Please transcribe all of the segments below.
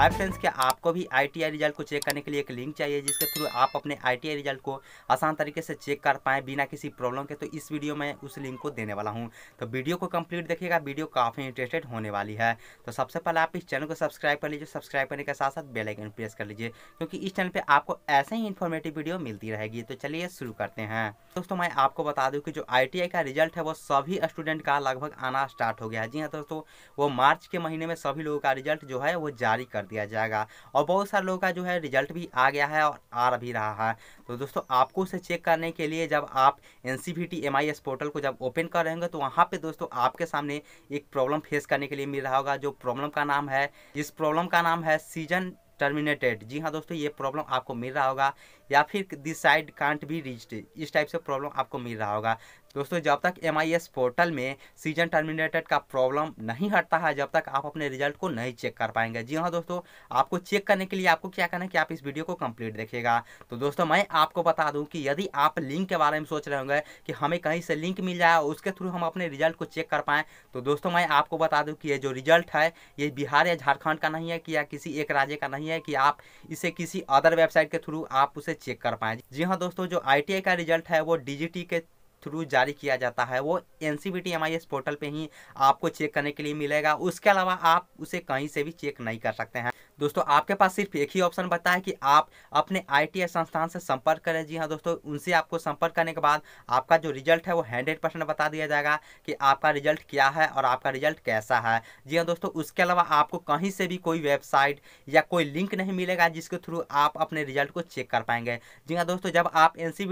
hi friends क्या आपको भी आईटीआई रिजल्ट को चेक करने के लिए एक लिंक चाहिए जिसके थ्रू आप अपने आईटीआई रिजल्ट को आसान तरीके से चेक कर पाएँ बिना किसी प्रॉब्लम के तो इस वीडियो में उस लिंक को देने वाला हूँ तो वीडियो को कंप्लीट देखिएगा वीडियो काफ़ी इंटरेस्टेड होने वाली है तो सबसे पहले आप इस चैनल को सब्सक्राइब कर लीजिए सब्सक्राइब करने के साथ साथ बेलाइकन प्रेस कर लीजिए क्योंकि इस चैनल पर आपको ऐसे ही इन्फॉर्मेटिव वीडियो मिलती रहेगी तो चलिए शुरू करते हैं दोस्तों मैं आपको बता दूँ कि जो आई का रिजल्ट है वो सभी स्टूडेंट का लगभग आना स्टार्ट हो गया है जी हाँ दोस्तों वो मार्च के महीने में सभी लोगों का रिजल्ट जो है वो जारी कर दिया जाएगा और बहुत सारे लोगों का जो है रिजल्ट भी आ गया है और आ भी रहा है तो दोस्तों आपको उसे चेक करने के लिए जब आप N C T M I S portal को जब ओपन कर रहेंगे तो वहाँ पर दोस्तों आपके सामने एक प्रॉब्लम फेस करने के लिए मिल रहा होगा जो प्रॉब्लम का नाम है इस प्रॉब्लम का नाम है सीजन टर्मिनेटेड जी हाँ दोस्तों ये प्रॉब्लम आपको मिल रहा होगा या फिर दिस साइड कांट भी रीच्ड इस टाइप से प्रॉब्लम आपको मिल रहा होगा दोस्तों जब तक एम पोर्टल में सीजन टर्मिनेटेड का प्रॉब्लम नहीं हटता है जब तक आप अपने रिजल्ट को नहीं चेक कर पाएंगे जी हाँ दोस्तों आपको चेक करने के लिए आपको क्या करना है कि आप इस वीडियो को कंप्लीट देखिएगा तो दोस्तों मैं आपको बता दूं कि यदि आप लिंक के बारे में सोच रहे होंगे कि हमें कहीं से लिंक मिल जाए उसके थ्रू हम अपने रिजल्ट को चेक कर पाएँ तो दोस्तों मैं आपको बता दूँ कि ये जो रिजल्ट है ये बिहार या झारखंड का नहीं है कि या किसी एक राज्य का नहीं है कि आप इसे किसी अदर वेबसाइट के थ्रू आप उसे चेक कर पाएँ जी हाँ दोस्तों जो आई का रिजल्ट है वो डी के थ्रू जारी किया जाता है वो N C B T M I S portal पर ही आपको चेक करने के लिए मिलेगा उसके अलावा आप उसे कहीं से भी चेक नहीं कर सकते हैं दोस्तों आपके पास सिर्फ एक ही ऑप्शन बता है कि आप अपने आई संस्थान से संपर्क करें जी हाँ दोस्तों उनसे आपको संपर्क करने के बाद आपका जो रिजल्ट है वो हंड्रेड परसेंट बता दिया जाएगा कि आपका रिजल्ट क्या है और आपका रिजल्ट कैसा है जी हाँ दोस्तों उसके अलावा आपको कहीं से भी कोई वेबसाइट या कोई लिंक नहीं मिलेगा जिसके थ्रू आप अपने रिजल्ट को चेक कर पाएंगे जी हाँ दोस्तों जब आप एन सी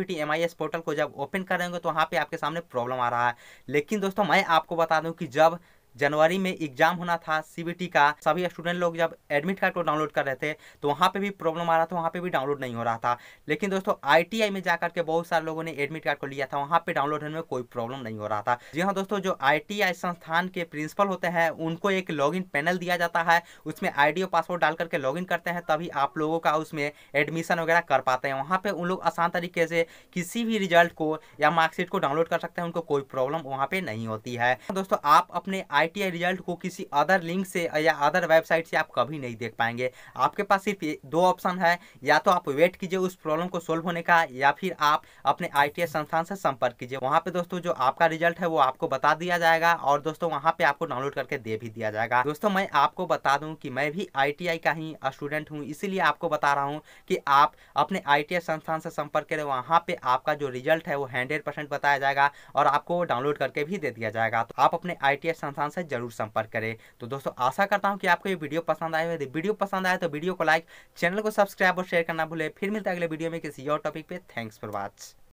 पोर्टल को जब ओपन करेंगे तो वहाँ पर आपके सामने प्रॉब्लम आ रहा है लेकिन दोस्तों मैं आपको बता दूँ कि जब जनवरी में एग्जाम होना था सीबीटी का सभी स्टूडेंट लोग जब एडमिट कार्ड को डाउनलोड कर रहे थे तो वहाँ पे भी प्रॉब्लम आ रहा था वहाँ पे भी डाउनलोड नहीं हो रहा था लेकिन दोस्तों आईटीआई में जाकर के बहुत सारे लोगों ने एडमिट कार्ड को लिया था वहाँ पे डाउनलोड होने में कोई प्रॉब्लम नहीं हो रहा था जी हाँ दोस्तों जो आई संस्थान के प्रिंसिपल होते हैं उनको एक लॉग पैनल दिया जाता है उसमें आईडी और पासवर्ड डाल करके लॉगिन करते हैं तभी आप लोगों का उसमें एडमिशन वगैरह कर पाते हैं वहाँ पे उन लोग आसान तरीके से किसी भी रिजल्ट को या मार्कशीट को डाउनलोड कर सकते हैं उनको कोई प्रॉब्लम वहाँ पे नहीं होती है दोस्तों आप अपने आई आई रिजल्ट को किसी अदर लिंक से या अदर वेबसाइट से आप कभी नहीं देख पाएंगे आपके पास सिर्फ दो ऑप्शन है या तो आप वेट कीजिए उस प्रॉब्लम को सोल्व होने का या फिर आप अपने आई संस्थान से संपर्क कीजिए वहाँ पे दोस्तों जो आपका रिजल्ट है वो आपको बता दिया जाएगा और दोस्तों वहाँ पे आपको डाउनलोड करके दे भी दिया जाएगा दोस्तों मैं आपको बता दूँ कि मैं भी आई का ही स्टूडेंट हूँ इसीलिए आपको बता रहा हूँ कि आप अपने आई संस्थान से संपर्क करें वहाँ पे आपका जो रिजल्ट है वो हंड्रेड बताया जाएगा और आपको डाउनलोड करके भी दे दिया जाएगा तो आप अपने आई संस्थान से से जरूर संपर्क करें तो दोस्तों आशा करता हूँ कि आपको ये वीडियो पसंद आए यदि वीडियो पसंद आए तो वीडियो को लाइक चैनल को सब्सक्राइब और शेयर करना भूले फिर मिलते हैं अगले वीडियो में किसी और टॉपिक पे थैंक्स फॉर वॉच